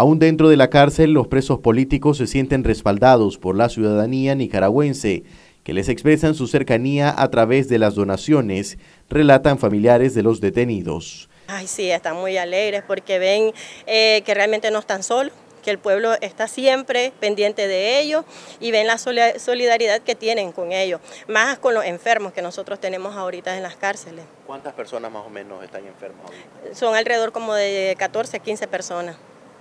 Aún dentro de la cárcel, los presos políticos se sienten respaldados por la ciudadanía nicaragüense, que les expresan su cercanía a través de las donaciones, relatan familiares de los detenidos. Ay, sí, están muy alegres porque ven eh, que realmente no están solos que el pueblo está siempre pendiente de ellos y ven la solidaridad que tienen con ellos, más con los enfermos que nosotros tenemos ahorita en las cárceles. ¿Cuántas personas más o menos están enfermas? Son alrededor como de 14 a 15 personas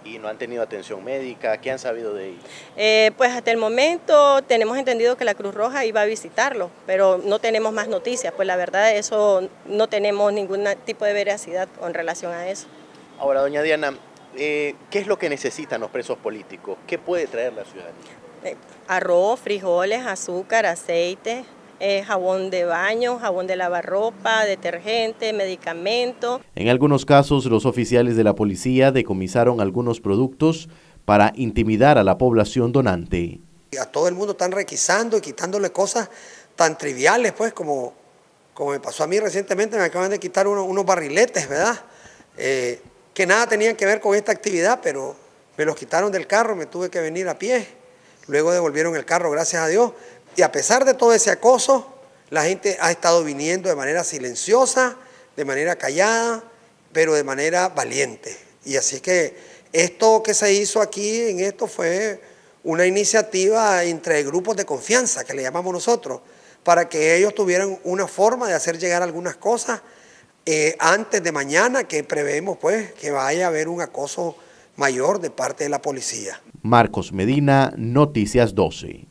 y no han tenido atención médica? ¿Qué han sabido de ellos? Eh, pues hasta el momento tenemos entendido que la Cruz Roja iba a visitarlo, pero no tenemos más noticias, pues la verdad eso no tenemos ningún tipo de veracidad con relación a eso. Ahora, doña Diana, eh, ¿qué es lo que necesitan los presos políticos? ¿Qué puede traer la ciudadanía? Eh, arroz, frijoles, azúcar, aceite, eh, jabón de baño, jabón de lavarropa, detergente, medicamento. En algunos casos, los oficiales de la policía decomisaron algunos productos para intimidar a la población donante. A todo el mundo están requisando y quitándole cosas tan triviales, pues, como, como me pasó a mí recientemente, me acaban de quitar unos barriletes, ¿verdad? Eh, que nada tenían que ver con esta actividad, pero me los quitaron del carro, me tuve que venir a pie. Luego devolvieron el carro, gracias a Dios, y a pesar de todo ese acoso, la gente ha estado viniendo de manera silenciosa, de manera callada, pero de manera valiente. Y así que esto que se hizo aquí en esto fue una iniciativa entre grupos de confianza, que le llamamos nosotros, para que ellos tuvieran una forma de hacer llegar algunas cosas eh, antes de mañana, que prevemos pues que vaya a haber un acoso mayor de parte de la policía. Marcos Medina, Noticias 12.